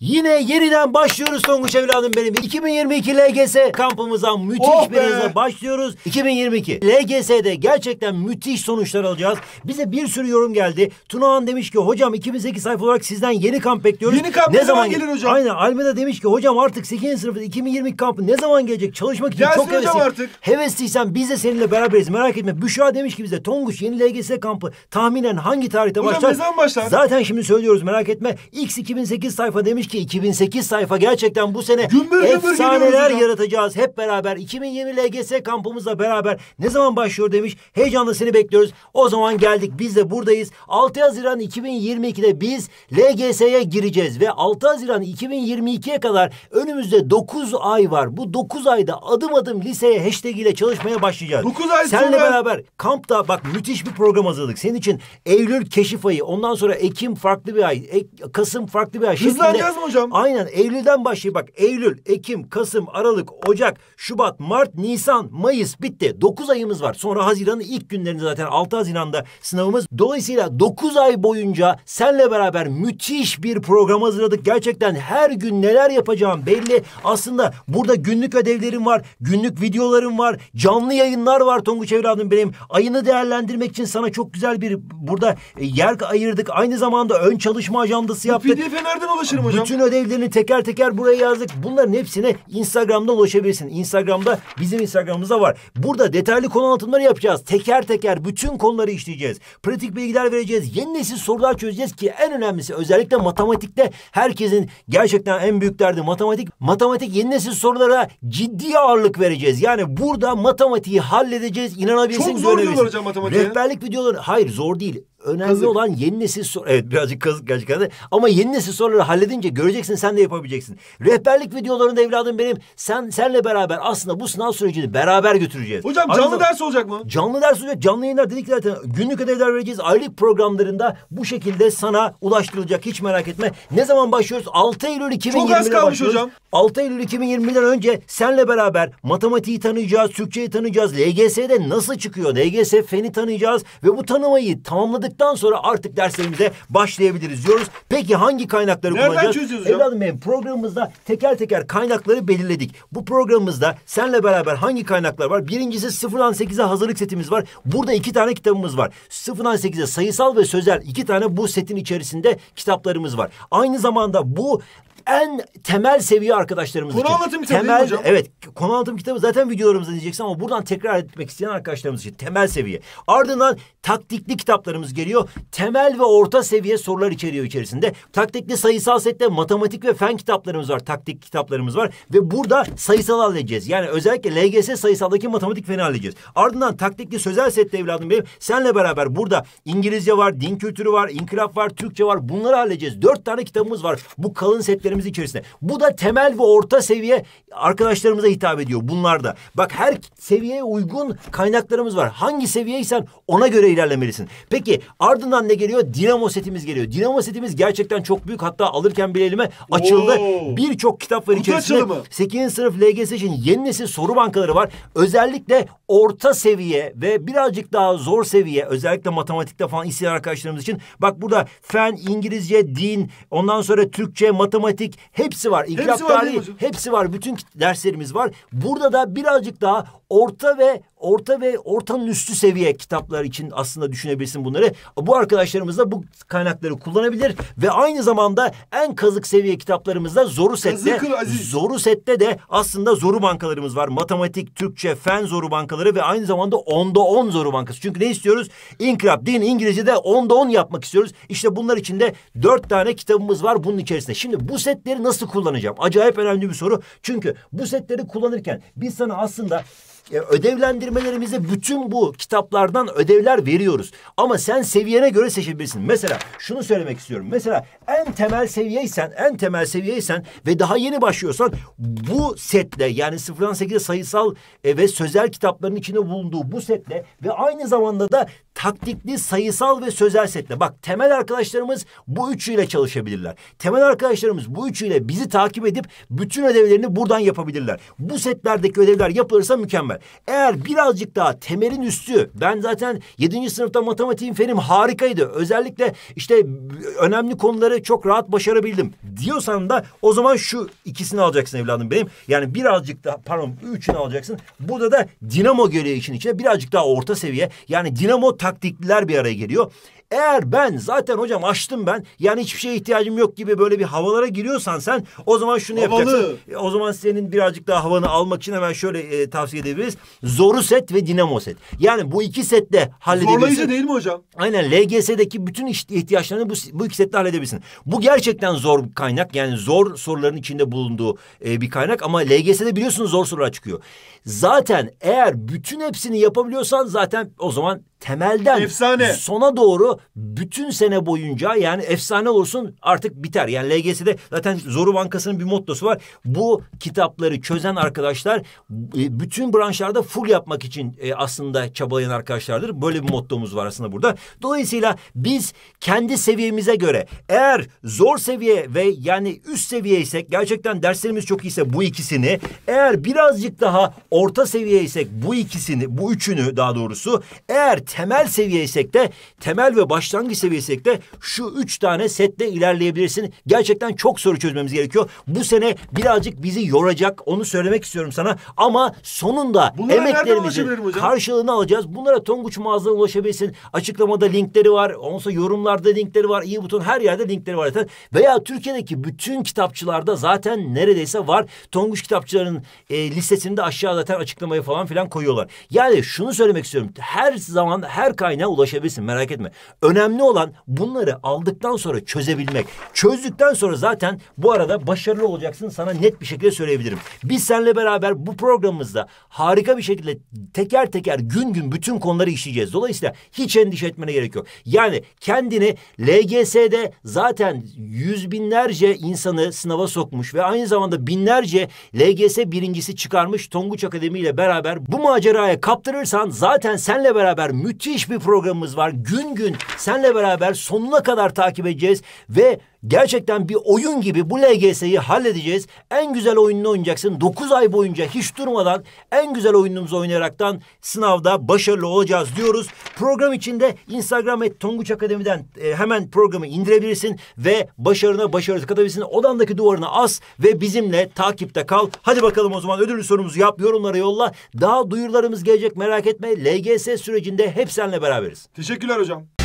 Yine yeniden başlıyoruz Tonguç evladım benim. 2022 LGS kampımıza müthiş oh bir hızla başlıyoruz. 2022 LGS'de gerçekten müthiş sonuçlar alacağız. Bize bir sürü yorum geldi. Tunahan demiş ki hocam 2008 sayfa olarak sizden yeni kamp bekliyoruz. Yeni kamp ne, ne zaman, zaman gelir hocam? Aynen Almeda demiş ki hocam artık 8. sınıfta 2020 kampı ne zaman gelecek? Çalışmak için Gelsin çok hevesliyim. artık. Hevesliysen biz de seninle beraberiz merak etme. Büşra demiş ki bize Tonguç yeni LGS kampı tahminen hangi tarihte hocam, başlar? Hocam ne zaman başlar? Zaten şimdi söylüyoruz merak etme. X2008 sayfa demiş ki 2008 sayfa gerçekten bu sene gümbür efsaneler gümbür yaratacağız. Hep beraber 2020 LGS kampımızla beraber ne zaman başlıyor demiş. Heyecanla seni bekliyoruz. O zaman geldik biz de buradayız. 6 Haziran 2022'de biz LGS'ye gireceğiz ve 6 Haziran 2022'ye kadar önümüzde 9 ay var. Bu 9 ayda adım adım liseye hashtag ile çalışmaya başlayacağız. 9 ay Seninle sonra... beraber kampta bak müthiş bir program hazırladık. Senin için Eylül keşif ayı ondan sonra Ekim farklı bir ay, Ek, Kasım farklı bir ay şeklinde lazım hocam. Aynen Eylül'den başlayıp bak Eylül, Ekim, Kasım, Aralık, Ocak, Şubat, Mart, Nisan, Mayıs bitti. Dokuz ayımız var. Sonra Haziran'ın ilk günlerinde zaten 6 Haziran'da sınavımız. Dolayısıyla dokuz ay boyunca senle beraber müthiş bir program hazırladık. Gerçekten her gün neler yapacağım belli. Aslında burada günlük ödevlerim var, günlük videolarım var, canlı yayınlar var Tonguç evladım benim. Ayını değerlendirmek için sana çok güzel bir burada e, yer ayırdık. Aynı zamanda ön çalışma ajandası yaptık. Bu nereden ulaşırım hocam? Bütün ödevlerini teker teker buraya yazdık. Bunların hepsine Instagram'da ulaşabilirsin. Instagram'da bizim Instagram'ımızda var. Burada detaylı konu anlatımları yapacağız. Teker teker bütün konuları işleyeceğiz. Pratik bilgiler vereceğiz. Yeni nesil sorular çözeceğiz ki en önemlisi özellikle matematikte herkesin gerçekten en büyük derdi matematik. Matematik yeni nesil sorulara ciddi ağırlık vereceğiz. Yani burada matematiği halledeceğiz. İnanabilirsin. Çok zor diyorlar hocam matematiğe. Rehberlik videoları hayır zor değil. Önemli kazık. olan yeni nesil sor evet birazcık kazık gerçekten ama yeni nesil soruları halledince göreceksin sen de yapabileceksin. Rehberlik videolarında evladım benim sen senle beraber aslında bu sınav sürecini beraber götüreceğiz. Hocam canlı Aynı ders olacak mı? Canlı ders olacak. Canlı yayınlar dedik zaten günlük ödevler vereceğiz. Aylık programlarında bu şekilde sana ulaştırılacak hiç merak etme. Ne zaman başlıyoruz? 6 Eylül 2020'de başlıyoruz. kalmış hocam. 6 Eylül 2020'den önce senle beraber matematiği tanıyacağız, Türkçeyi tanıyacağız. LGS'de nasıl çıkıyor? LGS feni tanıyacağız ve bu tanımayı tamamladık aldıktan sonra artık derslerimize başlayabiliriz diyoruz. Peki hangi kaynakları Nereden kullanacağız? çözüyoruz hocam? Evladım benim programımızda teker teker kaynakları belirledik. Bu programımızda senle beraber hangi kaynaklar var? Birincisi sıfırdan sekize hazırlık setimiz var. Burada iki tane kitabımız var. Sıfırdan sekize sayısal ve sözel iki tane bu setin içerisinde kitaplarımız var. Aynı zamanda bu en temel seviye arkadaşlarımız konu için. Konu anlatım kitabı temel, hocam. Evet konu anlatım kitabı zaten videolarımızda diyeceksin ama buradan tekrar etmek isteyen arkadaşlarımız için temel seviye. Ardından taktikli kitaplarımız geliyor. Temel ve orta seviye sorular içeriyor içerisinde. Taktikli sayısal sette matematik ve fen kitaplarımız var. Taktik kitaplarımız var. Ve burada sayısal halledeceğiz. Yani özellikle LGS sayısaldaki matematik feni halledeceğiz. Ardından taktikli sözel sette evladım benim. Senle beraber burada İngilizce var, din kültürü var, inkılap var, Türkçe var. Bunları halledeceğiz. Dört tane kitabımız var. Bu kalın setlerimiz gençlerimiz içerisinde. Bu da temel ve orta seviye arkadaşlarımıza hitap ediyor bunlar da. Bak her seviyeye uygun kaynaklarımız var. Hangi seviyeysen ona göre ilerlemelisin. Peki ardından ne geliyor? Dinamo setimiz geliyor. Dinamo setimiz gerçekten çok büyük. Hatta alırken bile elime açıldı. Birçok kitap var içerisinde. Açılımı. 8. sınıf LGS için yeni nesil soru bankaları var. Özellikle orta seviye ve birazcık daha zor seviye özellikle matematikte falan isteyen arkadaşlarımız için. Bak burada fen, İngilizce, din, ondan sonra Türkçe, matematik, matematik hepsi var. İnkılap hepsi var, tarihi hepsi var. Bütün derslerimiz var. Burada da birazcık daha orta ve orta ve ortanın üstü seviye kitaplar için aslında düşünebilirsin bunları. Bu arkadaşlarımız da bu kaynakları kullanabilir ve aynı zamanda en kazık seviye kitaplarımızda zoru sette zoru sette de aslında zoru bankalarımız var. Matematik, Türkçe, fen zoru bankaları ve aynı zamanda onda on zoru bankası. Çünkü ne istiyoruz? İnkılap, din, İngilizce'de onda on yapmak istiyoruz. İşte bunlar için de dört tane kitabımız var bunun içerisinde. Şimdi bu set setleri nasıl kullanacağım? Acayip önemli bir soru. Çünkü bu setleri kullanırken biz sana aslında e, ödevlendirmelerimizde bütün bu kitaplardan ödevler veriyoruz. Ama sen seviyene göre seçebilirsin. Mesela şunu söylemek istiyorum. Mesela en temel seviyeysen, en temel seviyeysen ve daha yeni başlıyorsan bu setle yani 0'dan 8'e sayısal e, ve sözel kitapların içinde bulunduğu bu setle ve aynı zamanda da taktikli, sayısal ve sözel setle. Bak temel arkadaşlarımız bu üçüyle çalışabilirler. Temel arkadaşlarımız bu üçüyle bizi takip edip bütün ödevlerini buradan yapabilirler. Bu setlerdeki ödevler yapılırsa mükemmel. Eğer birazcık daha temelin üstü ben zaten yedinci sınıfta matematiğim fenim harikaydı. Özellikle işte önemli konuları çok rahat başarabildim diyorsan da o zaman şu ikisini alacaksın evladım benim. Yani birazcık daha pardon üçünü alacaksın. Burada da dinamo görevi için içine birazcık daha orta seviye. Yani dinamo taktikliler bir araya geliyor. Eğer ben zaten hocam açtım ben yani hiçbir şeye ihtiyacım yok gibi böyle bir havalara giriyorsan sen o zaman şunu Havalı. yapacaksın. E, o zaman senin birazcık daha havanı almak için hemen şöyle e, tavsiye edebiliriz. Zoru set ve dinamo set. Yani bu iki setle halledebilirsin. Zorlayıcı değil mi hocam? Aynen LGS'deki bütün ihtiyaçlarını bu, bu iki setle halledebilirsin. Bu gerçekten zor bir kaynak yani zor soruların içinde bulunduğu e, bir kaynak ama LGS'de biliyorsunuz zor sorular çıkıyor. Zaten eğer bütün hepsini yapabiliyorsan zaten o zaman temelden efsane. sona doğru bütün sene boyunca yani efsane olsun artık biter. Yani LGS'de zaten Zoru Bankası'nın bir mottosu var. Bu kitapları çözen arkadaşlar e, bütün branşlarda full yapmak için e, aslında çabalayan arkadaşlardır. Böyle bir mottomuz var aslında burada. Dolayısıyla biz kendi seviyemize göre eğer zor seviye ve yani üst seviyeysek gerçekten derslerimiz çok iyiyse bu ikisini eğer birazcık daha orta seviyeysek bu ikisini bu üçünü daha doğrusu eğer temel seviyeysek de temel ve başlangıç seviyeysek de şu üç tane setle ilerleyebilirsin. Gerçekten çok soru çözmemiz gerekiyor. Bu sene birazcık bizi yoracak onu söylemek istiyorum sana ama sonunda Bunlara emeklerimizin karşılığını alacağız. Bunlara Tonguç mağazadan ulaşabilirsin. Açıklamada linkleri var. Onsa yorumlarda linkleri var. İyi buton her yerde linkleri var zaten. Veya Türkiye'deki bütün kitapçılarda zaten neredeyse var. Tonguç kitapçıların e, listesini de aşağı zaten açıklamaya falan filan koyuyorlar. Yani şunu söylemek istiyorum. Her zaman Buradan her kaynağa ulaşabilirsin merak etme. Önemli olan bunları aldıktan sonra çözebilmek. Çözdükten sonra zaten bu arada başarılı olacaksın sana net bir şekilde söyleyebilirim. Biz seninle beraber bu programımızda harika bir şekilde teker teker gün gün bütün konuları işleyeceğiz. Dolayısıyla hiç endişe etmene gerek yok. Yani kendini LGS'de zaten yüz binlerce insanı sınava sokmuş ve aynı zamanda binlerce LGS birincisi çıkarmış Tonguç Akademi ile beraber bu maceraya kaptırırsan zaten senle beraber müthiş bir programımız var. Gün gün senle beraber sonuna kadar takip edeceğiz ve Gerçekten bir oyun gibi bu LGS'yi halledeceğiz. En güzel oyununu oynayacaksın. Dokuz ay boyunca hiç durmadan en güzel oyunumuzu oynayaraktan sınavda başarılı olacağız diyoruz. Program içinde Instagram et Tonguç Akademi'den e, hemen programı indirebilirsin ve başarına başarı katabilirsin. Odandaki duvarına as ve bizimle takipte kal. Hadi bakalım o zaman ödül sorumuzu yap, yorumlara yolla. Daha duyurularımız gelecek merak etme. LGS sürecinde hep seninle beraberiz. Teşekkürler hocam.